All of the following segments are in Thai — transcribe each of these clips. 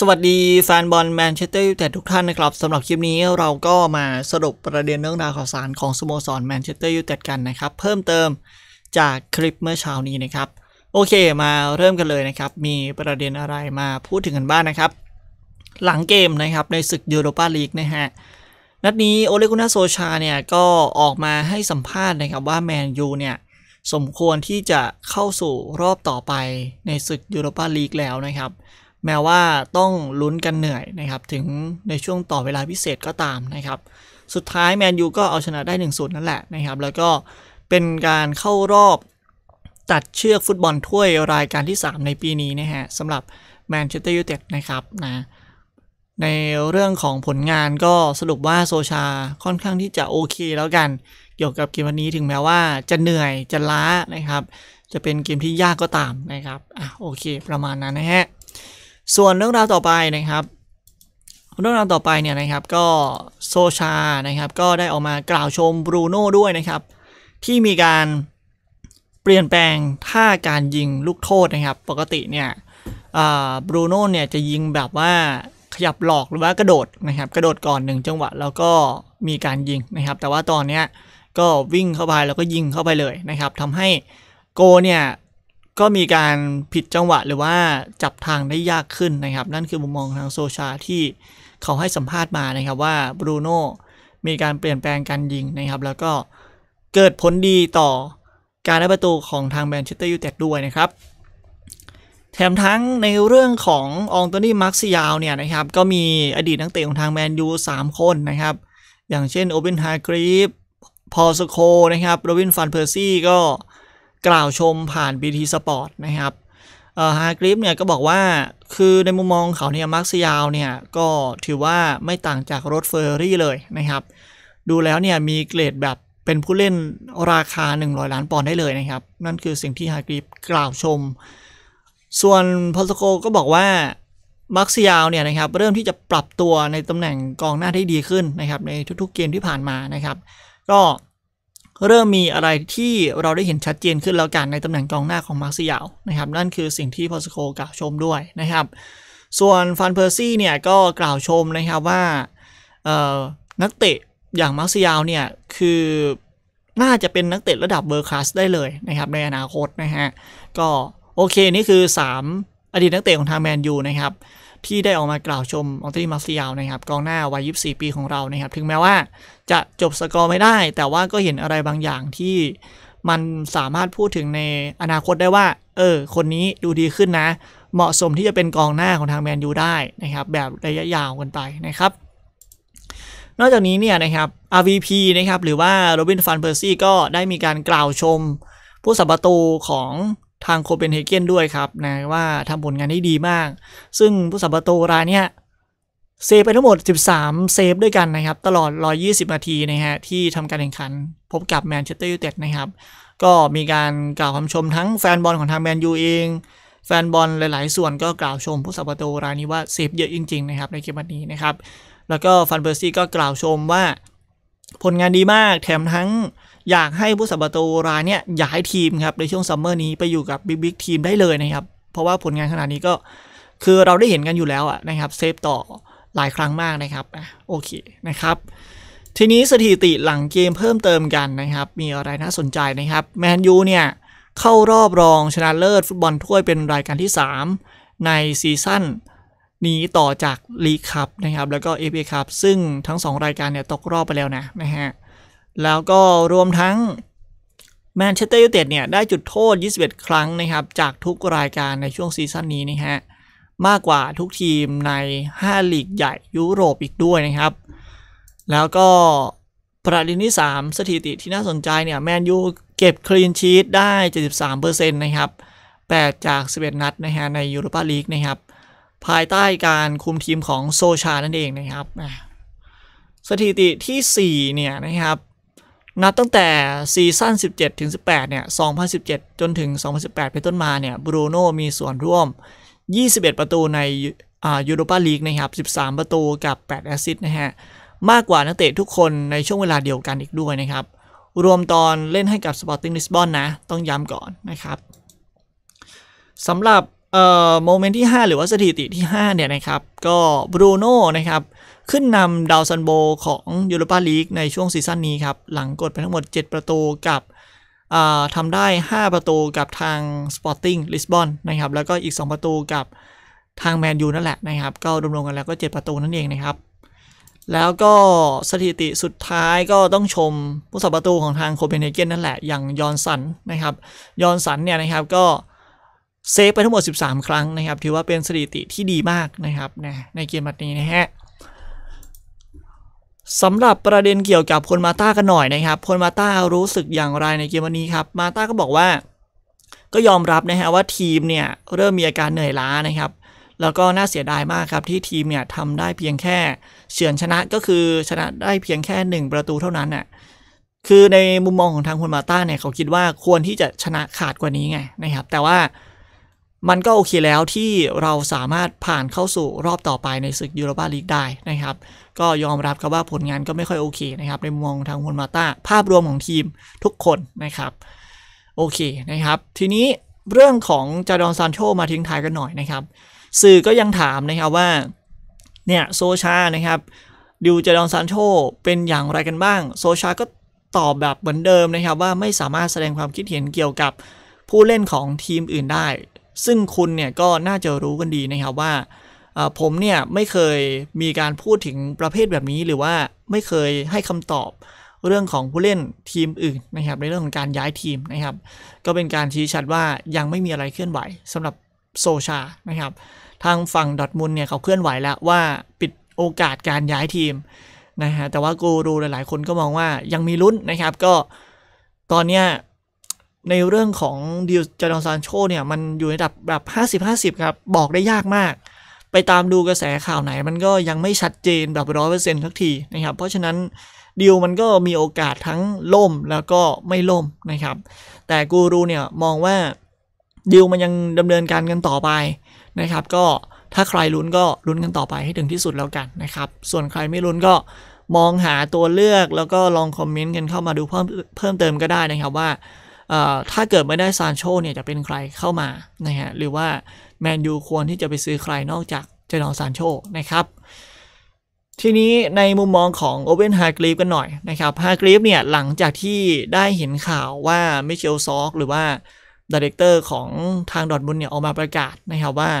สวัสดีแฟนบอลแมนเชสเตอร์ยูไนเต็ดทุกท่านนะครับสำหรับคลิปนี้เราก็มาสรุปประเด็นเรื่องราวข่าวสารของสโมสรแมนเชสเตอร์ยูไนเต็ดกันนะครับ เพิ่มเติมจากคลิปเมื่อเช้านี้นะครับ โอเคมาเริ่มกันเลยนะครับ มีประเด็นอะไรมาพูดถึงกันบ้างนนะครับ หลังเกมนะครับในศึกยูโรปาลีกนะฮะ นัดนี้โอเลกุนาโซชา เนี่ยก็ออกมาให้สัมภาษณ์นะครับว่าแมนยูเนี่ยสมควรที่จะเข้าสู่รอบต่อไปในศึกยูโรปาลีกแล้วนะครับแม้ว่าต้องลุ้นกันเหนื่อยนะครับ ถึงในช่วงต่อเวลาพิเศษก็ตามนะครับ สุดท้ายแมนยูก็เอาชนะได้1นศูนย์นั่นแหละนะครับ แล้วก็เป็นการเข้ารอบตัดเชือกฟุตบอลถ้วยรายการที่ 3 ในปีนี้นะฮะสำหรับแมนเชสเตอร์ยูไนเต็ดนะครับนะในเรื่องของผลงานก็สรุปว่าโซชาค่อนข้างที่จะโอเคแล้วกันเกี่ยวกับเกมวันนี้ถึงแม้ว่าจะเหนื่อยจะล้านะครับจะเป็นเกมที่ยากก็ตามนะครับอ่ะโอเค ประมาณนั้นนะฮะส่วนเรื่องราวต่อไปนะครับ เรื่องราวต่อไปเนี่ยนะครับก็โซชานะครับก็ได้ออกมากล่าวชมบรูโน่ด้วยนะครับ ที่มีการเปลี่ยนแปลงท่าการยิงลูกโทษนะครับ ปกติเนี่ยบรูโน่เนี่ยจะยิงแบบว่าขยับหลอกหรือว่ากระโดดนะครับกระโดดก่อนหนึ่งจังหวะแล้วก็มีการยิงนะครับ แต่ว่าตอนเนี้ยก็วิ่งเข้าไปแล้วก็ยิงเข้าไปเลยนะครับทำให้โกเนี่ยก็มีการผิดจังหวะหรือว่าจับทางได้ยากขึ้นนะครับ นั่นคือมุมมองทางโซชาที่เขาให้สัมภาษณ์มานะครับว่าบรูโน่มีการเปลี่ยนแปลงการยิงนะครับ แล้วก็เกิดผลดีต่อการได้ประตูของทางแมนเชสเตอร์ยูไนเต็ดด้วยนะครับ แถมทั้งในเรื่องขององตัวนี้มาร์คซิยาวเนี่ยนะครับก็มีอดีตนักเตะของทางแมนยู3คนนะครับ อย่างเช่นโอเบนฮาร์กรีฟ พอลสโค นะครับโรบินฟันเพอร์ซี่ก็กล่าวชมผ่าน BT Sport นะครับฮากริฟเนี่ยก็บอกว่าคือในมุมมองเขาเนี่ยมาร์คซยาวเนี่ยก็ถือว่าไม่ต่างจากรถเฟอร์รี่เลยนะครับ ดูแล้วเนี่ยมีเกรดแบบเป็นผู้เล่น ราคา 100 ล้านปอนด์ได้เลยนะครับ นั่นคือสิ่งที่ฮากริฟกล่าวชม ส่วนพอสโกก็บอกว่ามาร์คซยาวเนี่ยนะครับ เริ่มที่จะปรับตัวในตำแหน่งกองหน้าที่ดีขึ้นนะครับในทุกๆเกมที่ผ่านมานะครับ ก็เริ่มมีอะไรที่เราได้เห็นชัดเจนขึ้นแล้วกันในตำแหน่งกองหน้าของมาร์ซิยาลนะครับ นั่นคือสิ่งที่พอสโคกล่าวชมด้วยนะครับ ส่วนฟันเพอร์ซี่เนี่ยก็กล่าวชมนะครับว่านักเตะอย่างมาร์ซิยาลเนี่ยคือน่าจะเป็นนักเตะระดับเบอร์คลาสได้เลยนะครับ ในอนาคตนะฮะ ก็โอเคนี่คือ 3 อดีตนักเตะของทางแมนยูนะครับที่ได้ออกมากล่าวชมอองเตร้มาซิยวนะครับ กองหน้าวัย 24 ปีของเรา นะครับ ถึงแม้ว่าจะจบสกอร์ไม่ได้ แต่ว่าก็เห็นอะไรบางอย่างที่มันสามารถพูดถึงในอนาคตได้ว่า เออ คนนี้ดูดีขึ้นนะ เหมาะสมที่จะเป็นกองหน้าของทางแมนยูได้นะครับ แบบระยะยาวกันไปนะครับ นอกจากนี้เนี่ยนะครับ RVP นะครับ หรือว่าโรบินฟันเพอร์ซี่ก็ได้มีการกล่าวชมผู้สับประตูของทางโคเปนเฮเกนด้วยครับนะ ว่าทำผลงานที่ดีมาก ซึ่งผู้สับประตูรายเนี้ยเซฟไปทั้งหมด 13 เซฟด้วยกันนะครับ ตลอด 120 นาทีนะฮะที่ทำการแข่งขัน พบกับแมนเชสเตอร์ยูไนเต็ดนะครับ ก็มีการกล่าวคำชมทั้งแฟนบอลของทางแมนยูเอง แฟนบอลหลาย ๆ ส่วนก็กล่าวชมผู้สับประตูรายนี้ว่า เซฟเยอะจริงๆ นะครับ ในเกมวันนี้นะครับแล้วก็ฟันเบอร์ซี่ก็กล่าวชมว่าผลงานดีมากแถมทั้งอยากให้ผู้สับประตูรายเนี่ยย้ายทีมครับ ในช่วงซัมเมอร์นี้ไปอยู่กับบิ๊กบิ๊กทีมได้เลยนะครับ เพราะว่าผลงานขนาดนี้ก็คือเราได้เห็นกันอยู่แล้วอะนะครับ เซฟต่อหลายครั้งมากนะครับ โอเคนะครับ ทีนี้สถิติหลังเกมเพิ่มเติมกันนะครับ มีอะไรน่าสนใจนะครับแมนยูเนี่ย เข้ารอบรองชนะเลิศฟุตบอลถ้วยเป็นรายการที่ 3 ในซีซั่นนี้ต่อจากลีคับนะครับแล้วก็เอฟเอคับซึ่งทั้ง 2 รายการเนี่ยตกรอบไปแล้วนะนะฮะแล้วก็รวมทั้งแมนเชสเตอร์ยูไนเต็ดเนี่ยได้จุดโทษ21 ครั้งนะครับ จากทุกรายการในช่วงซีซั่นนี้นะฮะมากกว่าทุกทีมใน 5 ลีกใหญ่ ยุโรปอีกด้วยนะครับ แล้วก็ประเด็นที่ 3 สถิติที่น่าสนใจเนี่ยแมนยูเก็บคลีนชีตได้ 73%นะครับ8จาก11 นัดนะฮะในยูโรปาลีกนะครับ ภายใต้การคุมทีมของโซชา นั่นเองนะครับ สถิติที่ 4 เนี่ยนะครับนับตั้งแต่ซีซั่น 17 ถึง 18 เนี่ย 2017 จนถึง 2018เป็นต้นมาเนี่ย บรูโน่มีส่วนร่วม 21 ประตูใน อ่า ยูโรปาลีกนะครับ 13 ประตูกับ 8 แอสซิสต์นะฮะ มากกว่านักเตะทุกคนในช่วงเวลาเดียวกันอีกด้วยนะครับ รวมตอนเล่นให้กับสปอร์ติ้งลิสบอนนะ ต้องย้ำก่อนนะครับ สำหรับโมเมนต์ที่ 5 หรือว่าสถิติที่ 5 เนี่ยนะครับ ก็บรูโน่นะครับขึ้นนำดาวซันโบของยูโรปาลีกในช่วงซีซั่นนี้ครับ หลังกดไปทั้งหมด 7 ประตูกับทำได้ 5 ประตูกับทาง Sporting l i s b o นนะครับแล้วก็อีก 2 ประตูกับทางแมนยูนั่นแหละนะครับก็รวมๆกันแล้วก็ 7 ประตูนั่นเองนะครับ แล้วก็สถิติสุดท้ายก็ต้องชมผู้สับประตูของทางโคเปนเฮเกนนั่นแหละ อย่างยอนสันนะครับยอนสันเนี่ยนะครับก็เซฟไปทั้งหมด 13 ครั้งนะครับถือว่าเป็นสถิติที่ดีมากนะครับในเกมนัดนี้นะฮะสำหรับประเด็นเกี่ยวกับคนมาต้ากันหน่อยนะครับคนมาต้ารู้สึกอย่างไรในเกมวันนี้ครับ มาต้าก็บอกว่า ก็ยอมรับนะฮะว่าทีมเนี่ยเริ่มมีอาการเหนื่อยล้านะครับ แล้วก็น่าเสียดายมากครับ ที่ทีมเนี่ยทำได้เพียงแค่เฉือนชนะก็คือชนะได้เพียงแค่ 1 ประตูเท่านั้นน่ะ คือในมุมมองของทางคนมาต้าเนี่ยเขาคิดว่าควรที่จะชนะขาดกว่านี้ไงนะครับ แต่ว่ามันก็โอเคแล้วที่เราสามารถผ่านเข้าสู่รอบต่อไปในศึกยูโรปาลีกได้นะครับ ก็ยอมรับครับว่าผลงานก็ไม่ค่อยโอเคนะครับ ในมองทางฮุนมาต้า ภาพรวมของทีมทุกคนนะครับ โอเคนะครับ ทีนี้เรื่องของจาดอนซานโชมาทิ้งท้ายกันหน่อยนะครับ สื่อก็ยังถามนะครับว่าเนี่ยโซชานะครับดิวจาดอนซานโชเป็นอย่างไรกันบ้าง โซชาก็ตอบแบบเหมือนเดิมนะครับ ว่าไม่สามารถแสดงความคิดเห็นเกี่ยวกับผู้เล่นของทีมอื่นได้ซึ่งคุณเนี่ยก็น่าจะรู้กันดีนะครับว่าผมเนี่ยไม่เคยมีการพูดถึงประเภทแบบนี้ หรือว่าไม่เคยให้คำตอบเรื่องของผู้เล่นทีมอื่นนะครับ ในเรื่องของการย้ายทีมนะครับ ก็เป็นการชี้ชัดว่ายังไม่มีอะไรเคลื่อนไหวสำหรับโซชานะครับ ทางฝั่งดอทมุลเนี่ยเขาเคลื่อนไหว แล้วว่าปิดโอกาสการย้ายทีมนะฮะแต่ว่ากูรูหลายๆคนก็มองว่ายังมีลุ้นนะครับ ก็ตอนเนี้ยในเรื่องของดิวจอร์ดซานโชเนี่ยมันอยู่ในระดับแบบ 50-50ครับบอกได้ยากมาก ไปตามดูกระแสข่าวไหนมันก็ยังไม่ชัดเจนแบบร้อยเปอร์เซ็นต์ทักทีนะครับ เพราะฉะนั้นดิวมันก็มีโอกาสทั้งล่มแล้วก็ไม่ล่มนะครับ แต่กูรูเนี่ยมองว่าดิวมันยังดำเนินการกันต่อไปนะครับ ก็ถ้าใครลุ้นก็ลุ้นกันต่อไปให้ถึงที่สุดแล้วกันนะครับ ส่วนใครไม่ลุ้นก็มองหาตัวเลือกแล้วก็ลองคอมเมนต์กันเข้ามาดูเพิ่มเพิ่มเติมก็ได้นะครับว่าถ้าเกิดไม่ได้ซานโชเนี่ยจะเป็นใครเข้ามานะฮะหรือว่า แมนยูควรที่จะไปซื้อใครนอกจากเจนอนซานโชนะครับทีนี้ในมุมมองของโอเวนฮาร์กรีฟกันหน่อยนะครับฮาร์กรีฟเนี่ยหลังจากที่ได้เห็นข่าวว่ามิเชลซอกหรือว่าดีเรคเตอร์ของทางดอทมุนเนี่ยออกมาประกาศนะครับว่า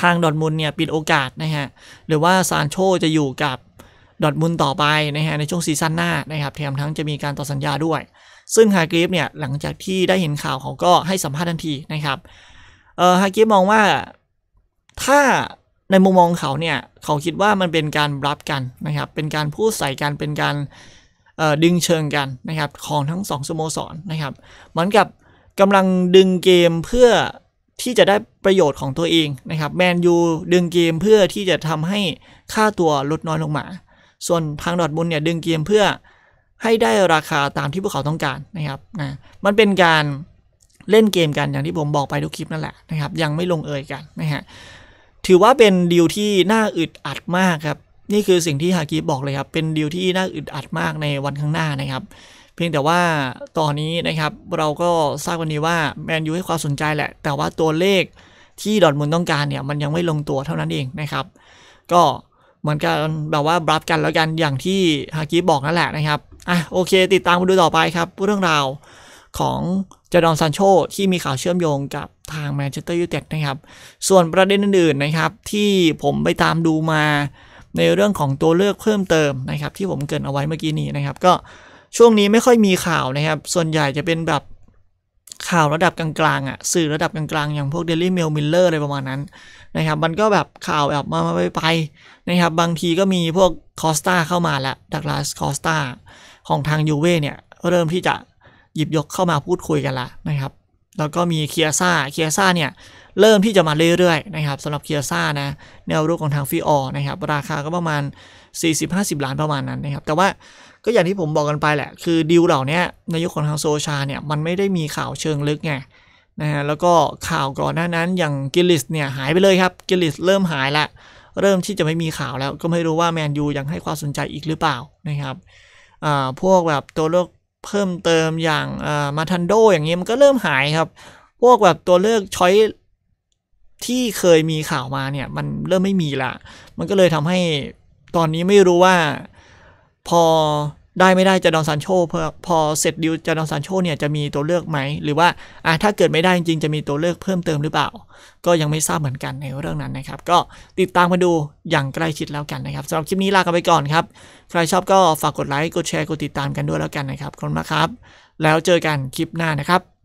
ทางดอทมุนเนี่ยปิดโอกาสนะฮะหรือว่าซานโชจะอยู่กับดอทมุนต่อไปนะฮะในช่วงซีซั่นหน้านะครับ แถมทั้งจะมีการต่อสัญญาด้วย ซึ่งฮากิฟเนี่ยหลังจากที่ได้เห็นข่าวเขาก็ให้สัมภาษณ์ทันทีนะครับเออฮากิฟมองว่าถ้าในมุมมองเขาเนี่ย เขาคิดว่ามันเป็นการรับกันนะครับ เป็นการพูดใส่กัน เป็นการดึงเชิงกันนะครับของทั้ง 2สโมสรนะครับเหมือนกับกำลังดึงเกมเพื่อที่จะได้ประโยชน์ของตัวเองนะครับแมนยูดึงเกมเพื่อที่จะทำให้ค่าตัวลดน้อยลงมาส่วนทางดอทบุนเนี่ยดึงเกมเพื่อให้ได้ราคาตามที่พวกเขาต้องการนะครับนะมันเป็นการเล่นเกมกันอย่างที่ผมบอกไปทุกคลิปนั่นแหละนะครับ ยังไม่ลงเอยกันนะฮะถือว่าเป็นดีลที่น่าอึดอัดมากครับนี่คือสิ่งที่ฮากิบอกเลยครับเป็นดีลที่น่าอึดอัดมากในวันข้างหน้านะครับ เพียงแต่ว่าตอนนี้นะครับเราก็ทราบวันนี้ว่าแมนยูให้ความสนใจแหละ แต่ว่าตัวเลขที่ดอทมุนต้องการเนี่ย มันยังไม่ลงตัวเท่านั้นเองนะครับ ก็เหมือนกันแบบว่าบรับกันแล้วกันอย่างที่ฮากิบอกนั่นแหละนะครับอ่ะโอเคติดตามมาดูต่อไปครับเรื่องราวของจดอนซันโชที่มีข่าวเชื่อมโยงกับทางแมนเชสเตอร์ยูไนเต็ดนะครับ ส่วนประเด็นอื่นๆนะครับ ที่ผมไปตามดูมาในเรื่องของตัวเลือกเพิ่มเติมนะครับ ที่ผมเกินเอาไว้เมื่อกี้นี้นะครับ ก็ช่วงนี้ไม่ค่อยมีข่าวนะครับ ส่วนใหญ่จะเป็นแบบข่าวระดับกลางๆอ่ะสื่อระดับกลางๆ อย่างพวก Daily Mail Miller อะไรประมาณนั้นนะครับมันก็แบบข่าวแบบมาไปไปนะครับบางทีก็มีพวกคอสตาเข้ามาละดักลาสคอสตาของทางยูเว่เนี่ย เริ่มที่จะหยิบยกเข้ามาพูดคุยกันละนะครับแล้วก็มีเคียซ่าเคียซ่าเนี่ยเริ่มที่จะมาเรื่อยๆนะครับสำหรับเคียซ่านะแนวรุกของทางฟิออนะครับราคาก็ประมาณ 40-50 ล้านประมาณนั้นนะครับแต่ว่าก็อย่างที่ผมบอกกันไปแหละคือดีลเหล่านี้ในยุคของทางโซชาเนี่ยมันไม่ได้มีข่าวเชิงลึกไงนะฮะแล้วก็ข่าวก่อนหน้านั้นอย่างกิลิสเนี่ยหายไปเลยครับกิลิสเริ่มหายละเริ่มที่จะไม่มีข่าวแล้วก็ไม่รู้ว่าแมนยูยังให้ความสนใจอีกหรือเปล่านะครับอ่าพวกแบบตัวเลือกเพิ่มเติมอย่างอ่ามาทันโดอย่างเงี้ยมันก็เริ่มหายครับ พวกแบบตัวเลือกช้อยที่เคยมีข่าวมาเนี่ยมันเริ่มไม่มีละมันก็เลยทำให้ตอนนี้ไม่รู้ว่าพอได้ไม่ได้จะดอนซานโชพอเสร็จดิวจะดอนซานโชเนี่ยจะมีตัวเลือกไหมหรือว่าอ่าถ้าเกิดไม่ได้จริงจะมีตัวเลือกเพิ่มเติมหรือเปล่า ก็ยังไม่ทราบเหมือนกันในเรื่องนั้นนะครับก็ติดตามมาดูอย่างใกล้ชิดแล้วกันนะครับสำหรับคลิปนี้ลากันไปก่อนครับใครชอบก็ฝากกดไลค์กดแชร์กดติดตามกันด้วยแล้วกันนะครับขอบคุณมากครับ แล้วเจอกันคลิปหน้านะครับ